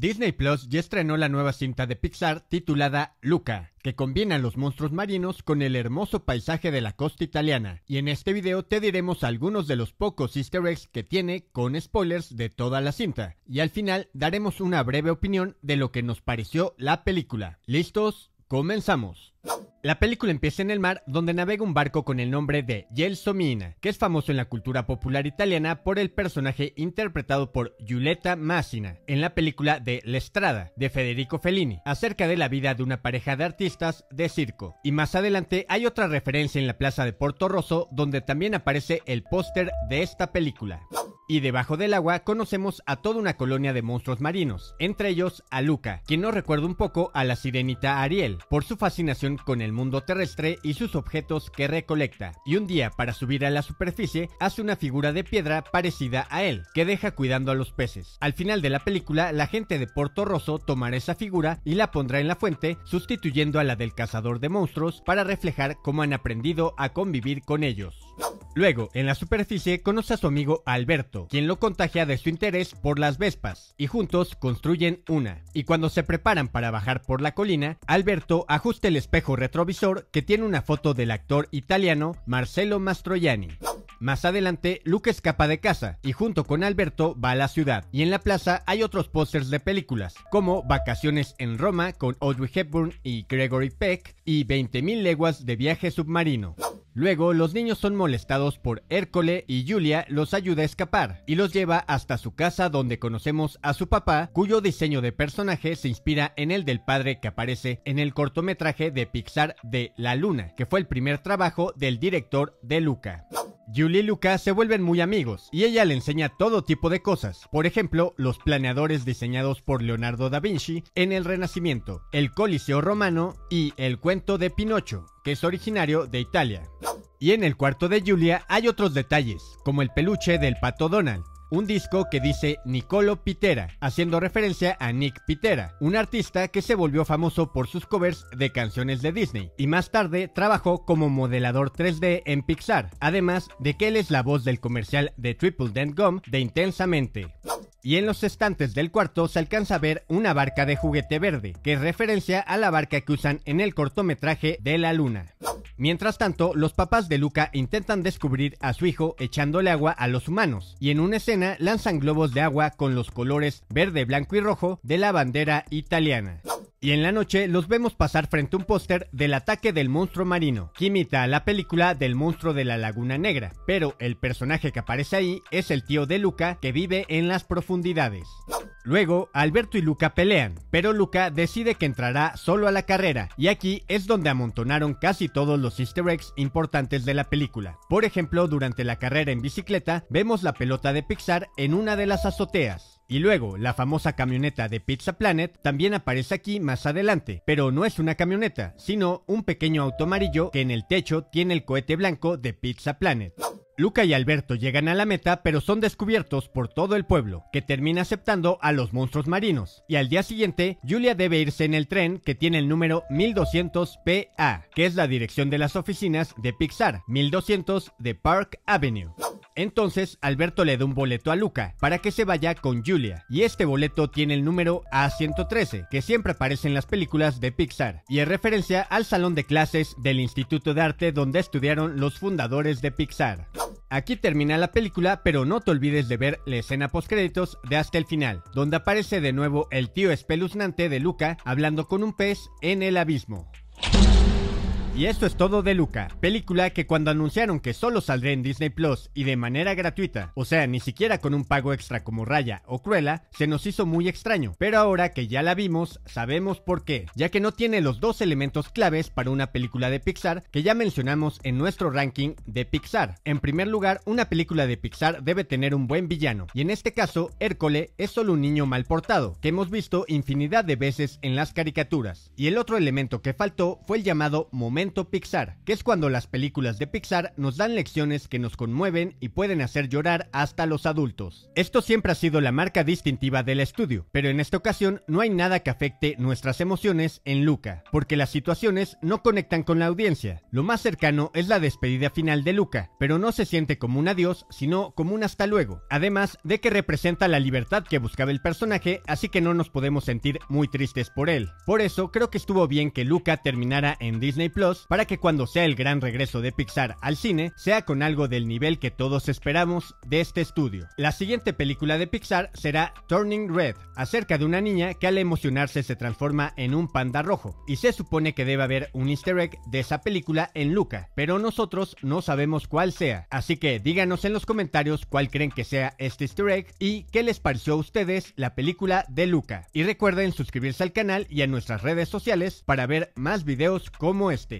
Disney Plus ya estrenó la nueva cinta de Pixar titulada Luca, que combina los monstruos marinos con el hermoso paisaje de la costa italiana. Y en este video te diremos algunos de los pocos easter eggs que tiene con spoilers de toda la cinta. Y al final daremos una breve opinión de lo que nos pareció la película. ¿Listos? Comenzamos. La película empieza en el mar donde navega un barco con el nombre de Gelsomina, que es famoso en la cultura popular italiana por el personaje interpretado por Giulietta Massina en la película de La Estrada de Federico Fellini, acerca de la vida de una pareja de artistas de circo. Y más adelante hay otra referencia en la plaza de Porto Rosso donde también aparece el póster de esta película. Y debajo del agua conocemos a toda una colonia de monstruos marinos, entre ellos a Luca, quien nos recuerda un poco a la sirenita Ariel, por su fascinación con el mundo terrestre y sus objetos que recolecta. Y un día, para subir a la superficie, hace una figura de piedra parecida a él, que deja cuidando a los peces. Al final de la película, la gente de Porto Rosso tomará esa figura y la pondrá en la fuente, sustituyendo a la del cazador de monstruos para reflejar cómo han aprendido a convivir con ellos. Luego, en la superficie conoce a su amigo Alberto, quien lo contagia de su interés por las Vespas, y juntos construyen una. Y cuando se preparan para bajar por la colina, Alberto ajusta el espejo retrovisor que tiene una foto del actor italiano Marcelo Mastroianni. Más adelante, Luke escapa de casa y junto con Alberto va a la ciudad. Y en la plaza hay otros pósters de películas, como Vacaciones en Roma con Audrey Hepburn y Gregory Peck y 20.000 leguas de viaje submarino. Luego, los niños son molestados por Hércole y Julia los ayuda a escapar y los lleva hasta su casa donde conocemos a su papá, cuyo diseño de personaje se inspira en el del padre que aparece en el cortometraje de Pixar de La Luna, que fue el primer trabajo del director de Luca. Julia y Lucas se vuelven muy amigos y ella le enseña todo tipo de cosas, por ejemplo, los planeadores diseñados por Leonardo da Vinci en el Renacimiento, el Coliseo romano y el cuento de Pinocho, que es originario de Italia. Y en el cuarto de Julia hay otros detalles, como el peluche del pato Donald, un disco que dice Nicolo Pitera, haciendo referencia a Nick Pitera, un artista que se volvió famoso por sus covers de canciones de Disney, y más tarde trabajó como modelador 3D en Pixar, además de que él es la voz del comercial de Triple Dent Gum de Intensamente. Y en los estantes del cuarto se alcanza a ver una barca de juguete verde, que es referencia a la barca que usan en el cortometraje de la luna. Mientras tanto, los papás de Luca intentan descubrir a su hijo echándole agua a los humanos, y en una escena lanzan globos de agua con los colores verde, blanco y rojo de la bandera italiana. Y en la noche los vemos pasar frente a un póster del ataque del monstruo marino, que imita a la película del monstruo de la Laguna Negra, pero el personaje que aparece ahí es el tío de Luca que vive en las profundidades. Luego, Alberto y Luca pelean, pero Luca decide que entrará solo a la carrera, y aquí es donde amontonaron casi todos los easter eggs importantes de la película. Por ejemplo, durante la carrera en bicicleta, vemos la pelota de Pixar en una de las azoteas. Y luego, la famosa camioneta de Pizza Planet también aparece aquí más adelante, pero no es una camioneta, sino un pequeño auto amarillo que en el techo tiene el cohete blanco de Pizza Planet. Luca y Alberto llegan a la meta, pero son descubiertos por todo el pueblo, que termina aceptando a los monstruos marinos. Y al día siguiente, Julia debe irse en el tren que tiene el número 1200 PA, que es la dirección de las oficinas de Pixar, 1200 de Park Avenue. Entonces, Alberto le da un boleto a Luca para que se vaya con Julia. Y este boleto tiene el número A113, que siempre aparece en las películas de Pixar, y es referencia al salón de clases del Instituto de Arte donde estudiaron los fundadores de Pixar. Aquí termina la película, pero no te olvides de ver la escena postcréditos de hasta el final, donde aparece de nuevo el tío espeluznante de Luca hablando con un pez en el abismo. Y esto es todo de Luca, película que cuando anunciaron que solo saldría en Disney Plus y de manera gratuita, o sea, ni siquiera con un pago extra como Raya o Cruella, se nos hizo muy extraño. Pero ahora que ya la vimos, sabemos por qué, ya que no tiene los dos elementos claves para una película de Pixar que ya mencionamos en nuestro ranking de Pixar. En primer lugar, una película de Pixar debe tener un buen villano, y en este caso, Hércole es solo un niño mal portado, que hemos visto infinidad de veces en las caricaturas. Y el otro elemento que faltó fue el llamado momento Pixar, que es cuando las películas de Pixar nos dan lecciones que nos conmueven y pueden hacer llorar hasta los adultos. Esto siempre ha sido la marca distintiva del estudio, pero en esta ocasión no hay nada que afecte nuestras emociones en Luca, porque las situaciones no conectan con la audiencia. Lo más cercano es la despedida final de Luca, pero no se siente como un adiós, sino como un hasta luego, además de que representa la libertad que buscaba el personaje, así que no nos podemos sentir muy tristes por él. Por eso creo que estuvo bien que Luca terminara en Disney Plus para que cuando sea el gran regreso de Pixar al cine sea con algo del nivel que todos esperamos de este estudio. La siguiente película de Pixar será Turning Red, acerca de una niña que al emocionarse se transforma en un panda rojo y se supone que debe haber un easter egg de esa película en Luca, pero nosotros no sabemos cuál sea, así que díganos en los comentarios cuál creen que sea este easter egg y qué les pareció a ustedes la película de Luca. Y recuerden suscribirse al canal y a nuestras redes sociales para ver más videos como este.